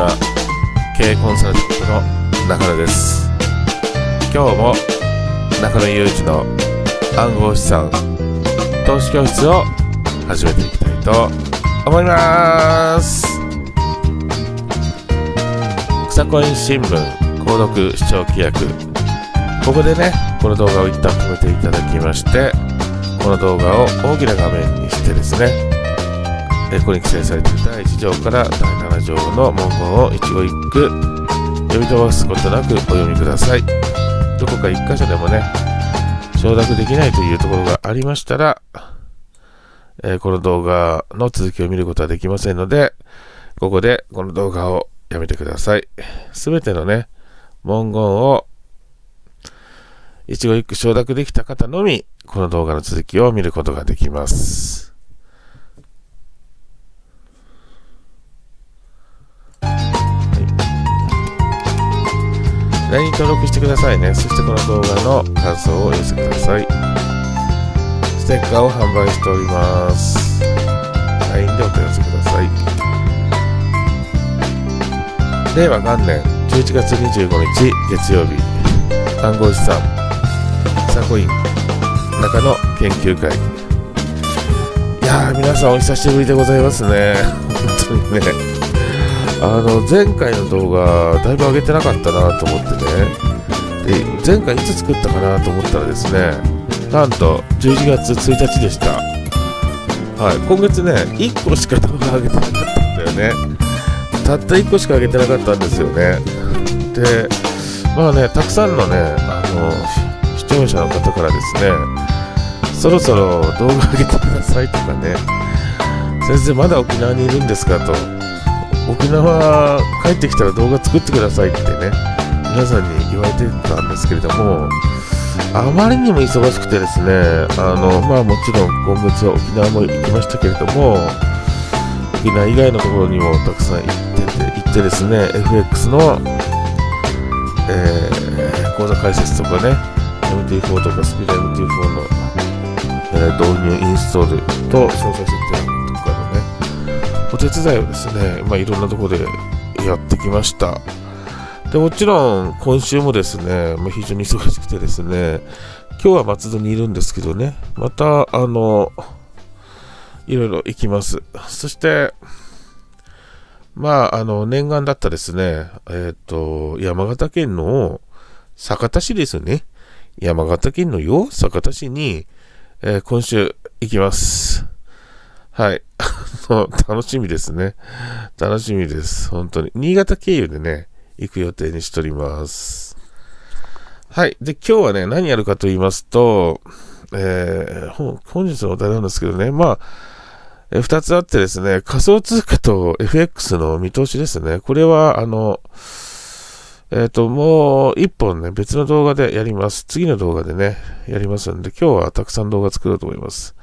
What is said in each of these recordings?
は経営コンサルタントの中野です今日も中野祐一の暗号資産投資教室を始めていきたいと思います草コイン新聞購読視聴規約ここでねこの動画を一旦止めていただきましてこの動画を大きな画面にしてですねここに記載されている1条から第上の文言を一語一句読み飛ばすことなくお読みくださいどこか1箇所でもね承諾できないというところがありましたら、えー、この動画の続きを見ることはできませんのでここでこの動画をやめてくださいすべてのね文言を一語一句承諾できた方のみこの動画の続きを見ることができます LINE 登録してくださいね。そしてこの動画の感想をお寄せください。ステッカーを販売しております。LINE でお問い合わせください。令和元年11月25日月曜日、暗号資産、サコイン、中野研究会。いやー、皆さんお久しぶりでございますね。本当にね。あの前回の動画だいぶ上げてなかったなと思ってねで前回いつ作ったかなと思ったらですねなんと11月1日でしたはい今月ね1個しか動画上げてなかったんだよねたった1個しか上げてなかったんですよねでまあねたくさんのねあの視聴者の方からですねそろそろ動画上げてくださいとかね先生まだ沖縄にいるんですかと沖縄帰ってきたら動画作ってくださいってね皆さんに言われてたんですけれどもあまりにも忙しくてですねあの、まあ、もちろん今月は沖縄も行きましたけれども沖縄以外のところにもたくさん行ってて行ってですね FX の、えー、講座解説とかね MT4 とかスピード MT4 の、えー、導入インストールと詳細設定お手伝いをですね、まあ、いろんなところでやってきました。でもちろん今週もですね、まあ、非常に忙しくてですね、今日は松戸にいるんですけどね、またあの、いろいろ行きます。そして、まあ、あの、念願だったですね、えっ、ー、と、山形県の酒田市ですね。山形県のよ、酒田市に、えー、今週行きます。はい。楽しみですね。楽しみです。本当に。新潟経由でね、行く予定にしております。はい。で、今日はね、何やるかと言いますと、えー、本日のお題なんですけどね、まあ、え2つあってですね、仮想通貨と FX の見通しですね。これは、あの、えっ、ー、と、もう1本ね、別の動画でやります。次の動画でね、やりますんで、今日はたくさん動画作ろうと思います。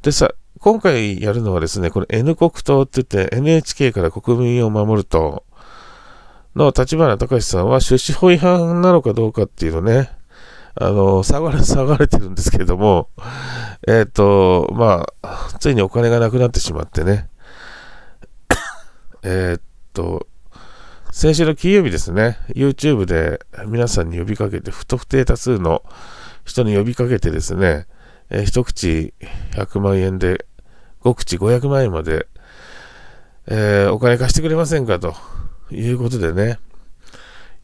でさ、今回やるのはですね、これ N 国党って言って NHK から国民を守る党の立花隆さんは出資法違反なのかどうかっていうのね、あの、騒がれ、がれてるんですけれども、えっ、ー、と、まあ、ついにお金がなくなってしまってね、えっと、先週の金曜日ですね、YouTube で皆さんに呼びかけて、不特定多数の人に呼びかけてですね、えー、一口100万円で、5口500万円まで、えー、お金貸してくれませんかということでね、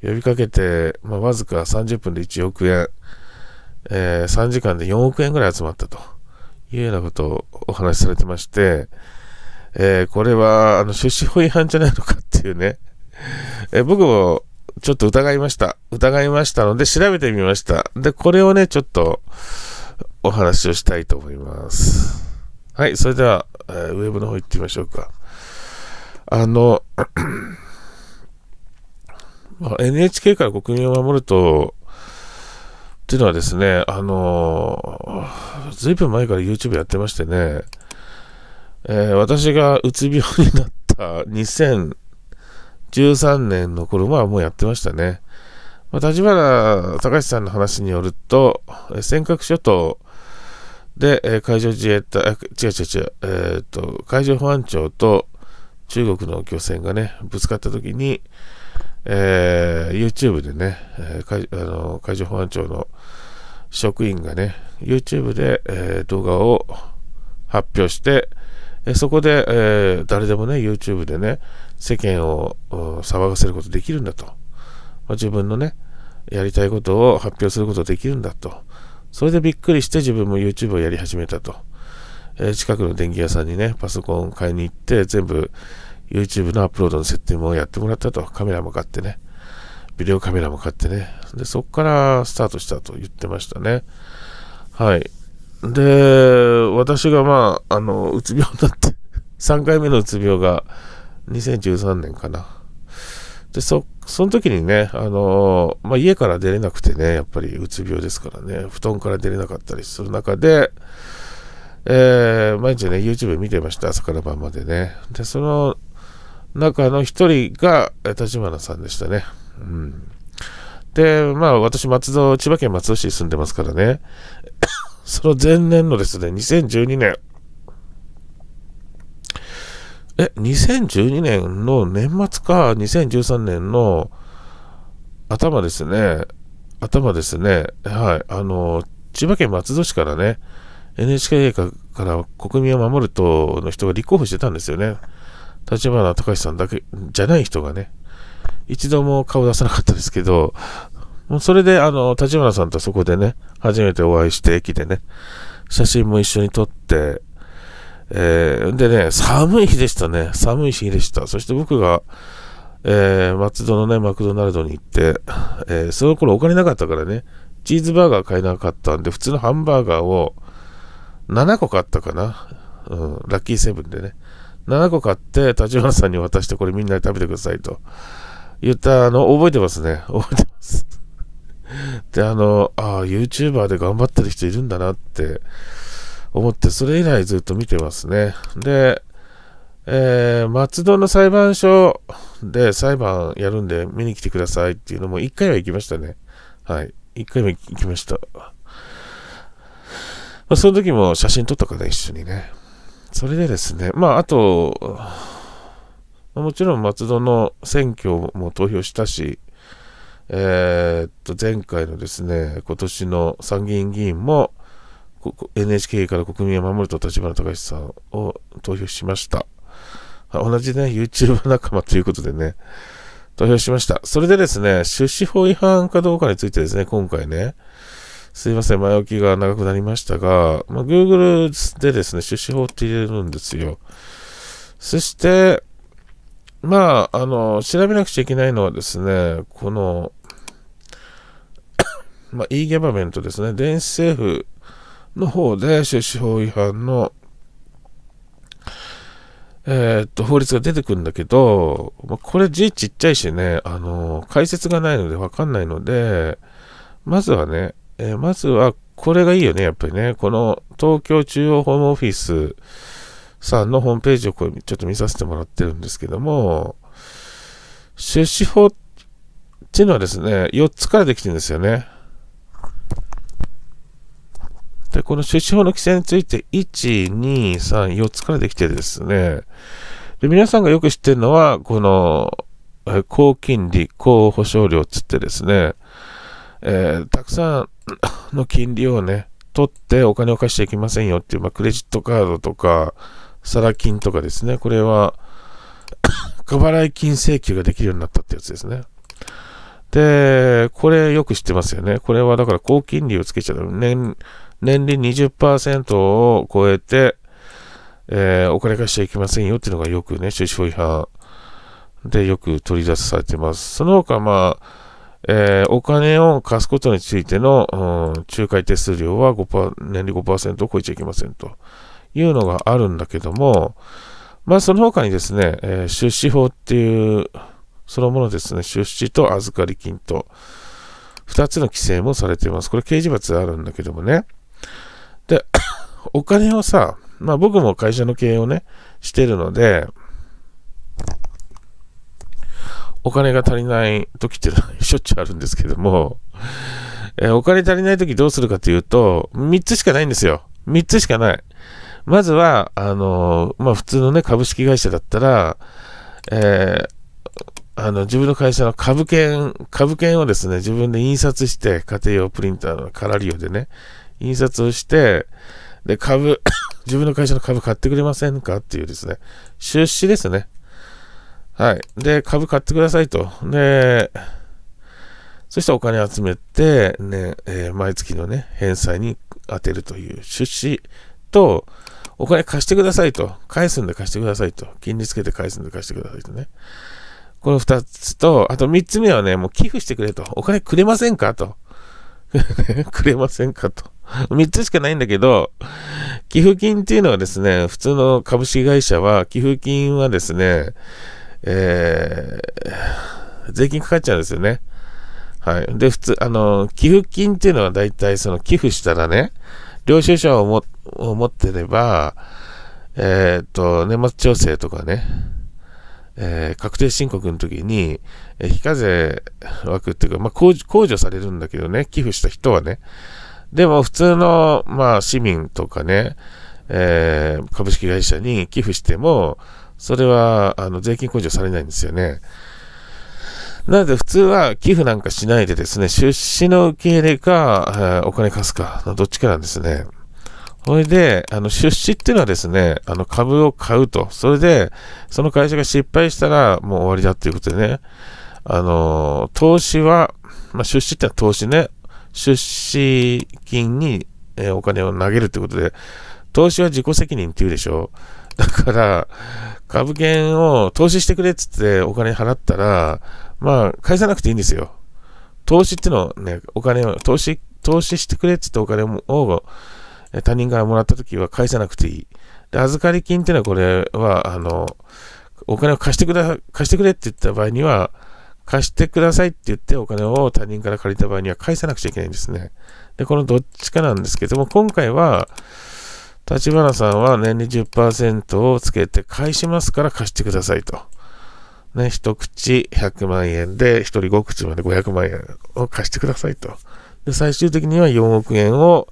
呼びかけて、まあ、わずか30分で1億円、えー、3時間で4億円ぐらい集まったというようなことをお話しされてまして、えー、これは、あの、出資法違反じゃないのかっていうね、えー、僕もちょっと疑いました。疑いましたので調べてみました。で、これをね、ちょっと、お話をしたいと思います。はい、それでは、えー、ウェブの方行ってみましょうか。あの、NHK から国民を守ると、っていうのはですね、あのずいぶん前から YouTube やってましてね、えー、私がうつ病になった2013年の頃はもうやってましたね。まあ、立花隆さんの話によると、尖閣諸島で、えー、海上自衛隊、違う違う違う、えー、っと、海上保安庁と中国の漁船がね、ぶつかった時に、えー、YouTube でね、え海あの海上保安庁の職員がね、YouTube で、え動画を発表して、えそこで、えー、誰でもね、YouTube でね、世間を騒がせることできるんだと。まあ、自分のね、やりたいことを発表することできるんだと。それでびっくりして自分も YouTube をやり始めたと。えー、近くの電気屋さんにね、パソコンを買いに行って全部 YouTube のアップロードの設定もやってもらったと。カメラも買ってね。ビデオカメラも買ってね。で、そこからスタートしたと言ってましたね。はい。で、私がまあ、あの、うつ病になって3 回目のうつ病が2013年かな。で、そ、その時にね、あのー、まあ、家から出れなくてね、やっぱりうつ病ですからね、布団から出れなかったりする中で、えー、毎日ね、YouTube 見てました、朝から晩までね。で、その中の一人が、立花さんでしたね。うん。で、まあ、私、松戸、千葉県松戸市に住んでますからね、その前年のですね、2012年、え、2012年の年末か、2013年の頭ですね、頭ですね、はい、あの、千葉県松戸市からね、NHK から国民を守る党の人が立候補してたんですよね。立花隆さんだけじゃない人がね、一度も顔出さなかったですけど、もうそれで、あの、立花さんとそこでね、初めてお会いして、駅でね、写真も一緒に撮って、えー、でね、寒い日でしたね。寒い日でした。そして僕が、えー、松戸のね、マクドナルドに行って、えー、その頃お金なかったからね、チーズバーガー買えなかったんで、普通のハンバーガーを7個買ったかな。うん、ラッキーセブンでね。7個買って、立花さんに渡して、これみんなで食べてくださいと。言ったあの、覚えてますね。覚えてます。で、あの、ああ、YouTuber で頑張ってる人いるんだなって、思って、それ以来ずっと見てますね。で、えー、松戸の裁判所で裁判やるんで見に来てくださいっていうのも1回は行きましたね。はい。1回も行きました。まあ、その時も写真撮ったから一緒にね。それでですね、まああと、もちろん松戸の選挙も投票したし、えー、っと、前回のですね、今年の参議院議員も、NHK から国民を守ると立花隆さんを投票しました。同じね、y o u t u b e 仲間ということでね、投票しました。それでですね、出資法違反かどうかについてですね、今回ね、すいません、前置きが長くなりましたが、まあ、Google でですね、出資法って入れるんですよ。そして、まあ、あの、調べなくちゃいけないのはですね、この、まあ、e ギャバメントですね、電子政府の方で出資法違反の、えー、っと、法律が出てくるんだけど、まあ、これ字ちっちゃいしね、あの、解説がないのでわかんないので、まずはね、えー、まずはこれがいいよね、やっぱりね。この東京中央ホームオフィスさんのホームページをこれちょっと見させてもらってるんですけども、出資法っていうのはですね、4つからできてるんですよね。で、この出資法の規制について、1、2、3、4つからできてですね、で、皆さんがよく知ってるのは、この、高金利、高保証料つってですね、えー、たくさんの金利をね、取ってお金を貸していきませんよっていう、まあ、クレジットカードとか、サラ金とかですね、これは、過払い金請求ができるようになったってやつですね。で、これよく知ってますよね。これはだから高金利をつけちゃう。年利20%を超えて、えー、お金貸しちゃいけませんよっていうのがよくね、収支法違反でよく取り出されています。その他、まあ、えー、お金を貸すことについての、うん、仲介手数料は5%年利5%を超えちゃいけませんというのがあるんだけども、まあ、その他にですね、えー、出資法っていうそのものですね、出資と預かり金と2つの規制もされています。これ刑事罰あるんだけどもね。お金をさ、まあ僕も会社の経営をね、してるので、お金が足りない時ってしょっちゅうあるんですけども、えー、お金足りない時どうするかというと、3つしかないんですよ。3つしかない。まずは、あのー、まあ、普通のね、株式会社だったら、えー、あの、自分の会社の株券、株券をですね、自分で印刷して、家庭用プリンターのカラリオでね、印刷をして、で、株、自分の会社の株買ってくれませんかっていうですね、出資ですね。はい。で、株買ってくださいと。で、そしてお金集めて、ね、えー、毎月のね、返済に当てるという出資と、お金貸してくださいと。返すんで貸してくださいと。金利つけて返すんで貸してくださいとね。この2つと、あと3つ目はね、もう寄付してくれと。お金くれませんかと。くれませんかと。3 つしかないんだけど、寄付金っていうのはですね、普通の株式会社は、寄付金はですね、えー、税金かかっちゃうんですよね。はい。で、普通、あの、寄付金っていうのは大体その寄付したらね、領収書を持ってれば、えっ、ー、と、年末調整とかね、えー、確定申告の時に、えー、非課税枠っていうか、まあ、控除されるんだけどね、寄付した人はね。でも、普通の、まあ、市民とかね、えー、株式会社に寄付しても、それは、あの、税金控除されないんですよね。なので、普通は寄付なんかしないでですね、出資の受け入れか、えお金貸すか、どっちかなんですね。それで、あの、出資っていうのはですね、あの、株を買うと。それで、その会社が失敗したら、もう終わりだっていうことでね。あの、投資は、まあ、出資ってのは投資ね。出資金に、えお金を投げるってことで、投資は自己責任って言うでしょ。だから、株券を投資してくれっつってお金払ったら、まあ、返さなくていいんですよ。投資ってのはね、お金を、投資、投資してくれっつってお金を、他人からもらった時は返さなくていい。で、預かり金っていうのはこれは、あの、お金を貸してくだ、貸してくれって言った場合には、貸してくださいって言ってお金を他人から借りた場合には返さなくちゃいけないんですね。で、このどっちかなんですけども、今回は、立花さんは年利10%をつけて返しますから貸してくださいと。ね、一口100万円で、一人5口まで500万円を貸してくださいと。で、最終的には4億円を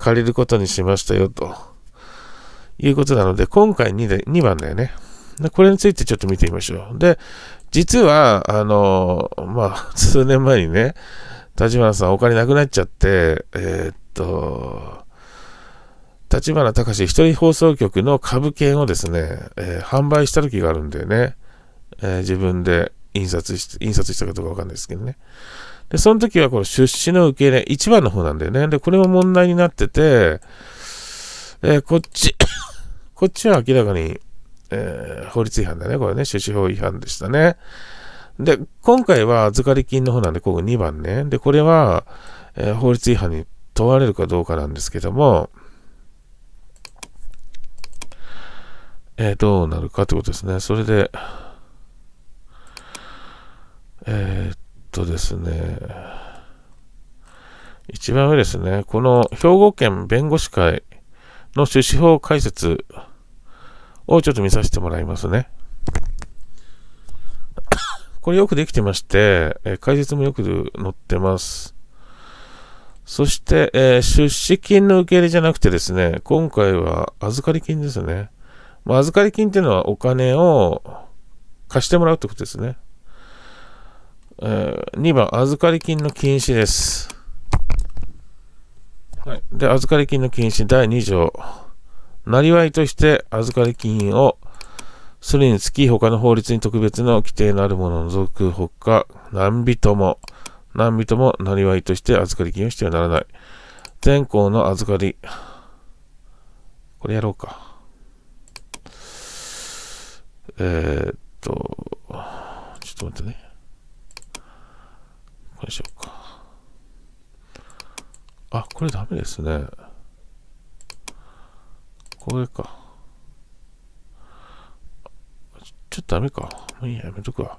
借りることにしましたよ、ということなので、今回 2, で2番だよね。これについてちょっと見てみましょう。で、実は、あの、まあ、数年前にね、立花さんお金なくなっちゃって、えー、っと、立花隆一人放送局の株券をですね、えー、販売した時があるんだよね。えー、自分で印刷し、印刷したかどうかわかんないですけどね。で、その時はこの出資の受け入れ、1番の方なんだよね。で、これも問題になってて、えー、こっち こっちは明らかに、えー、法律違反だね。これね、出資法違反でしたね。で、今回は預かり金の方なんで、ここ2番ね。で、これは、えー、法律違反に問われるかどうかなんですけども、えー、どうなるかってことですね。それで、えー、とですね、一番上ですね、この兵庫県弁護士会の出資法解説をちょっと見させてもらいますね。これよくできてまして、え解説もよく載ってます。そして、えー、出資金の受け入れじゃなくてですね、今回は預かり金ですね。まあ、預かり金っていうのはお金を貸してもらうってことですね。え2番、預かり金の禁止です。はい、で預かり金の禁止第2条。なりわいとして預かり金をそれにつき他の法律に特別の規定のあるものを除くほか、何人も、何人もなりわいとして預かり金をしてはならない。全校の預かり、これやろうか。えー、っと、ちょっと待ってね。あ、これダメですね。これか。ちょっとダメか。もういいや、やめとくわ。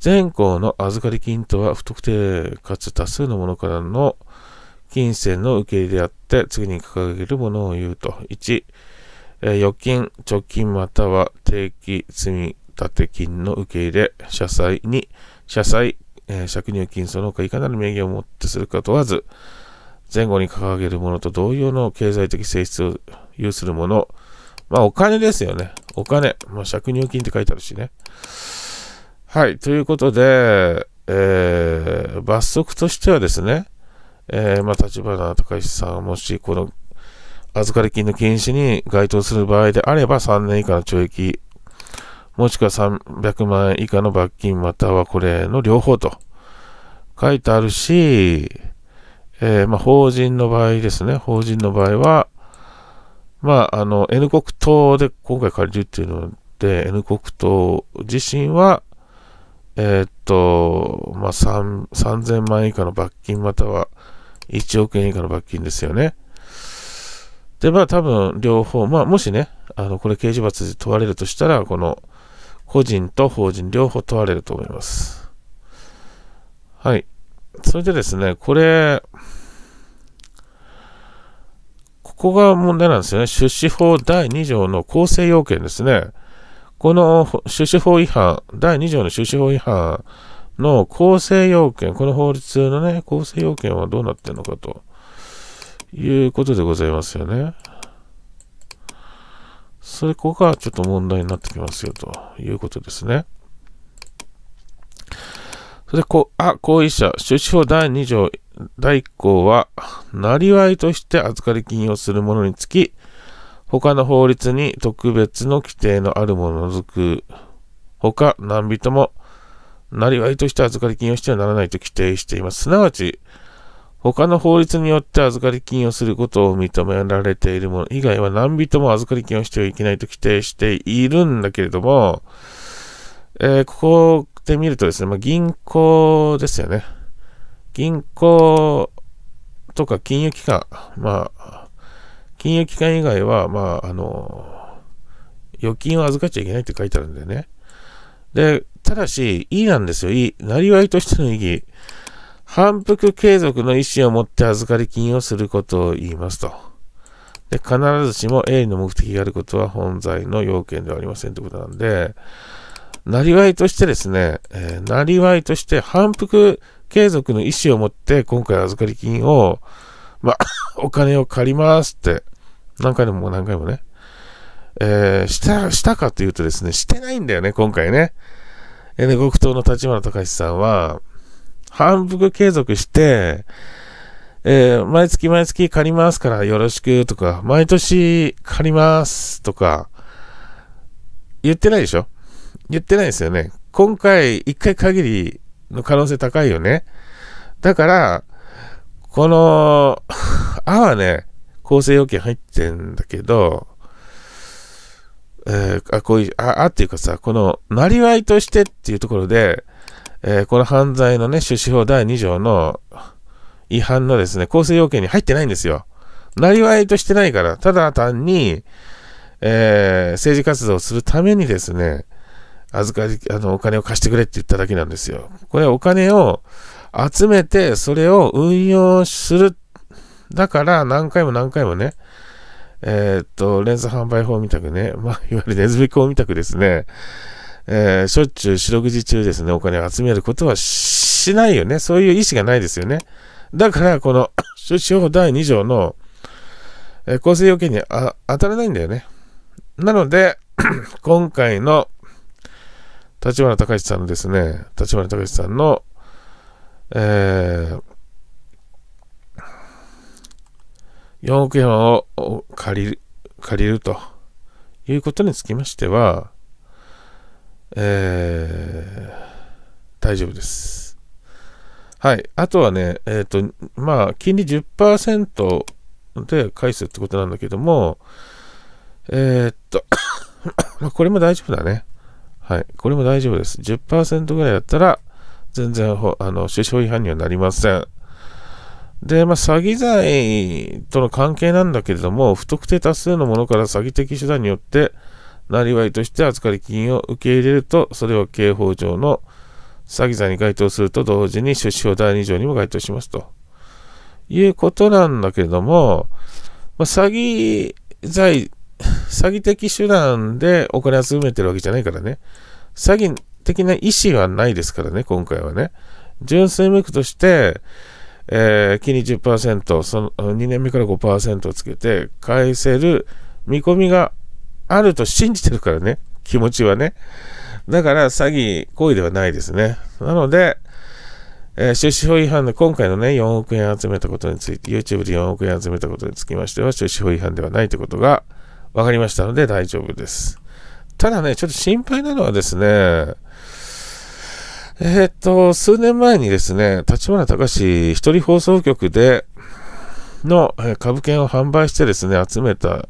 全項の預かり金とは不特定かつ多数のものからの金銭の受け入れであって、次に掲げるものを言うと。1、えー、預金、貯金または定期積立金の受け入れ、社債に、社債、えー、借入金その他いかなる名義をもってするか問わず、前後に掲げるものと同様の経済的性質を有するもの。まあ、お金ですよね。お金。まあ、借入金って書いてあるしね。はい。ということで、えー、罰則としてはですね、えー、まあ、立花隆さん、もし、この、預かり金の禁止に該当する場合であれば、3年以下の懲役、もしくは300万円以下の罰金、またはこれの両方と書いてあるし、えー、まあ、法人の場合ですね、法人の場合は、まあ、の、N 国党で今回借りるっていうので、N 国党自身は、えー、っと、まあ、3000万円以下の罰金または1億円以下の罰金ですよね。で、まあ多分両方、まあもしね、あの、これ刑事罰で問われるとしたら、この個人と法人両方問われると思います。はい。それでですね、これ、ここが問題なんですよね。出資法第2条の構成要件ですね。この出資法違反、第2条の出資法違反の構成要件、この法律のね、構成要件はどうなってるのかということでございますよね。それこがちょっと問題になってきますよということですね。それでこ、あ、後遺者、出資法第2条、第1項は、なりわいとして預かり金をするものにつき、他の法律に特別の規定のあるものを除く、他、何人も、なりわいとして預かり金をしてはならないと規定しています。すなわち、他の法律によって預かり金をすることを認められているもの以外は何人も預かり金をしてはいけないと規定しているんだけれども、えー、ここってみるとですね、まあ、銀行ですよね。銀行とか金融機関、まあ、金融機関以外は、まあ、あの、預金を預かっちゃいけないって書いてあるんでね。で、ただし、E なんですよ、E。なりわいとしての意義。反復継続の意思を持って預かり金をすることを言いますと。で、必ずしも A の目的があることは本罪の要件ではありませんということなんで、なりわいとしてですね、えなりわいとして反復継続の意思を持って、今回預かり金を、まあ、お金を借りますって、何回でも何回もね、えー、した、したかというとですね、してないんだよね、今回ね。えね、極東の立花隆さんは、反復継続して、えー、毎月毎月借りますからよろしくとか、毎年借りますとか、言ってないでしょ言ってないですよね。今回1回限りの可能性高いよね。だから、この、あはね、構成要件入ってんだけど、えー、あ、こういう、あ、あっていうかさ、この、なりわいとしてっていうところで、えー、この犯罪のね、種子法第2条の違反のですね、構成要件に入ってないんですよ。なりわいとしてないから、ただ単に、えー、政治活動をするためにですね、預かり、あの、お金を貸してくれって言っただけなんですよ。これお金を集めて、それを運用する。だから、何回も何回もね、えー、っと、レンズ販売法みたくね、まあ、いわゆるネズミ講みたくですね、えー、しょっちゅう四六時中ですね、お金を集めることはしないよね。そういう意思がないですよね。だから、この司 法第2条の、えー、構成要件にあ当たらないんだよね。なので、今回の立花隆さんのですね、立花隆さんの、えー、4億円を借りる、借りるということにつきましては、えー、大丈夫です。はい。あとはね、えっ、ー、と、まあ、金利10%で返すってことなんだけども、えー、っとこれも大丈夫だね。はい。これも大丈夫です。10%ぐらいだったら、全然あの、首相違反にはなりません。で、まあ、詐欺罪との関係なんだけれども、不特定多数のものから詐欺的手段によって、なりわいとして預かり金を受け入れると、それは刑法上の詐欺罪に該当すると同時に、出資第2条にも該当しますと。いうことなんだけれども、まあ、詐欺罪詐欺的手段でお金集めてるわけじゃないからね。詐欺的な意思はないですからね、今回はね。純粋無垢として、えー、金利10%、その2年目から5%をつけて返せる見込みがあると信じてるからね、気持ちはね。だから詐欺行為ではないですね。なので、えー、出資法違反で今回のね、4億円集めたことについて、YouTube で4億円集めたことにつきましては、出資法違反ではないということが、分かりましたので大丈夫です。ただね、ちょっと心配なのはですね、えー、っと、数年前にですね、立花隆一人放送局での株券を販売してですね、集めた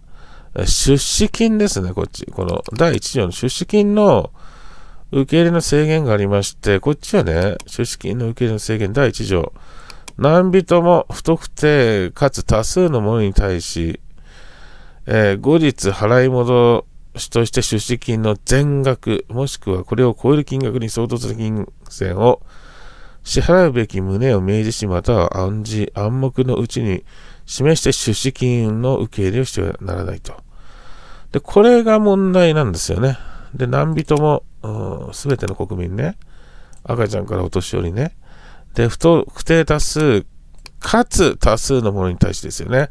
出資金ですね、こっち。この第1条の出資金の受け入れの制限がありまして、こっちはね、出資金の受け入れの制限第1条。何人も不特定かつ多数のものに対し、えー、後日払い戻しとして出資金の全額、もしくはこれを超える金額に相当する金銭を支払うべき旨を明示し、または暗示、暗黙のうちに示して出資金の受け入れをしてはならないと。で、これが問題なんですよね。で、何人も、す、う、べ、ての国民ね、赤ちゃんからお年寄りね、で、不不定多数、かつ多数のものに対してですよね。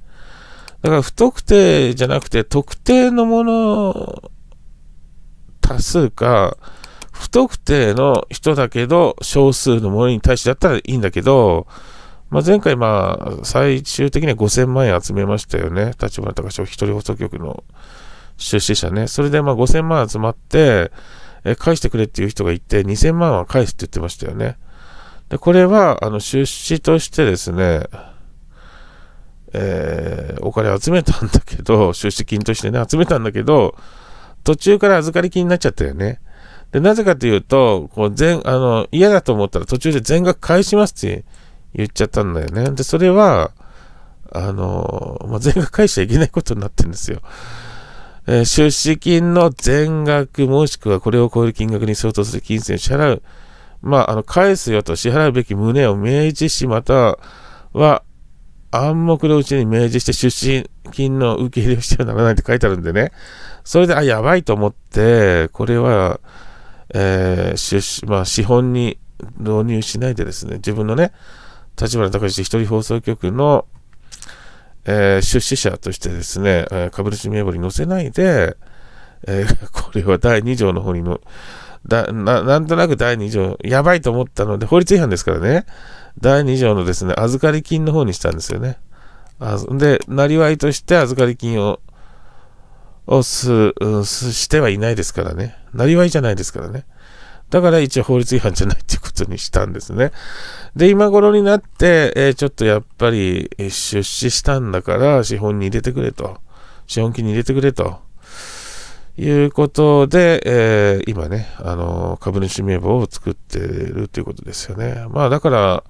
だから不特定じゃなくて特定のもの多数か、不特定の人だけど少数のものに対してだったらいいんだけど、まあ、前回まあ最終的には5000万円集めましたよね。立花隆史一人放送局の出資者ね。それでまあ5000万集まって、え返してくれっていう人がいて、2000万は返すって言ってましたよね。で、これは、あの、出資としてですね、えー、お金集めたんだけど、出 資金としてね、集めたんだけど、途中から預かり金になっちゃったよね。で、なぜかというと、こう全、あの、嫌だと思ったら途中で全額返しますって言っちゃったんだよね。で、それは、あの、まあ、全額返しちゃいけないことになってるんですよ。えー、出資金の全額もしくはこれを超える金額に相当する金銭を支払う。まあ、あの、返すよと支払うべき旨を明示し、または、暗黙のうちに明示して出資金の受け入れをしてはならないって書いてあるんでね、それで、あ、やばいと思って、これは、えー、出資、まあ、資本に導入しないでですね、自分のね、立花隆一人放送局の、えー、出資者としてですね、え株主名簿に載せないで、えー、これは第2条の方にの、だなんとなく第2条、やばいと思ったので、法律違反ですからね、第2条のですね、預かり金の方にしたんですよね。あで、なりわいとして預かり金を、をす、してはいないですからね。なりわいじゃないですからね。だから一応法律違反じゃないっていうことにしたんですね。で、今頃になって、えー、ちょっとやっぱり出資したんだから資本に入れてくれと。資本金に入れてくれと。いうことで、えー、今ね、あの、株主名簿を作ってるということですよね。まあだから、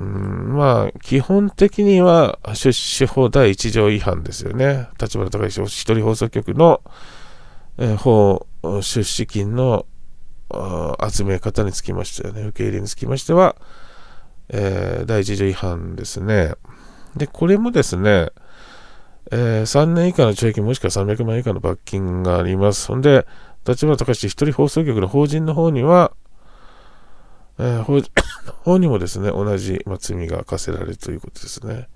うん、まあ、基本的には出資法第1条違反ですよね。立花隆一人放送局の、えー、法出資金の集め方につきましてはね、受け入れにつきましては、えー、第1条違反ですね。で、これもですね、えー、3年以下の懲役もしくは300万以下の罰金があります。そんで、立花隆一人放送局の法人の方には、えー、法方 にもですね、同じ、まあ、罪が課せられるということですね。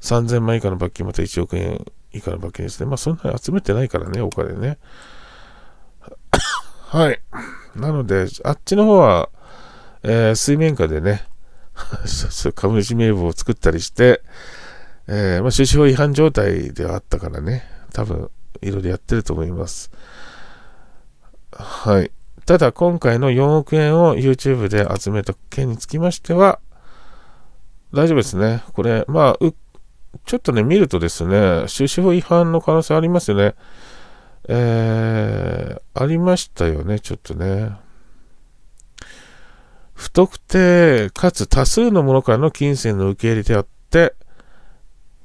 3000万以下の罰金また1億円以下の罰金ですね。まあそんなに集めてないからね、お金ね。はい。なので、あっちの方は、えー、水面下でね、株主名簿を作ったりして、えー、まあ、収支法違反状態ではあったからね、多分、いろいろやってると思います。はい。ただ、今回の4億円を YouTube で集めた件につきましては、大丈夫ですね。これ、まあ、ちょっとね、見るとですね、収支法違反の可能性ありますよね。えー、ありましたよね、ちょっとね。不特定かつ多数のものからの金銭の受け入れであって、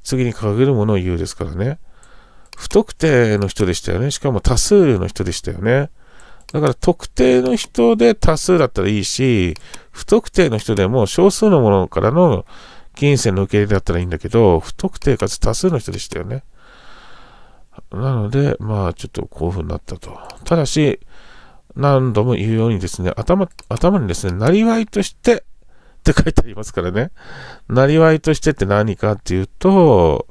次に掲げるものを言うですからね。不特定の人でしたよね。しかも多数の人でしたよね。だから特定の人で多数だったらいいし、不特定の人でも少数のものからの金銭の受け入れだったらいいんだけど、不特定かつ多数の人でしたよね。なので、まあちょっとこういう風になったと。ただし、何度も言うようにですね、頭、頭にですね、なりわいとしてって書いてありますからね。なりわいとしてって何かっていうと、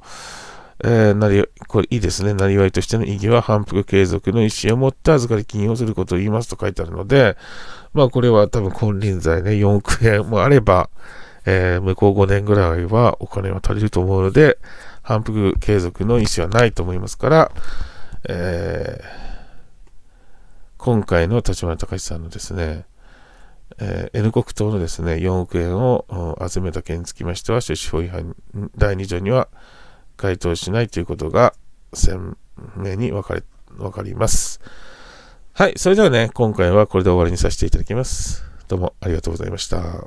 えー、なり、これいいですね。なりわいとしての意義は反復継続の意思を持って預かり金をすることを言いますと書いてあるので、まあこれは多分金輪際ね、4億円もあれば、えー、向こう5年ぐらいはお金は足りると思うので、反復継続の意思はないと思いますから、えー、今回の立花隆さんのですね、えー、N 国党のですね、4億円を集めた件につきましては、収支法違反第2条には該当しないということが鮮明に分かれ分かります。はい、それではね、今回はこれで終わりにさせていただきます。どうもありがとうございました。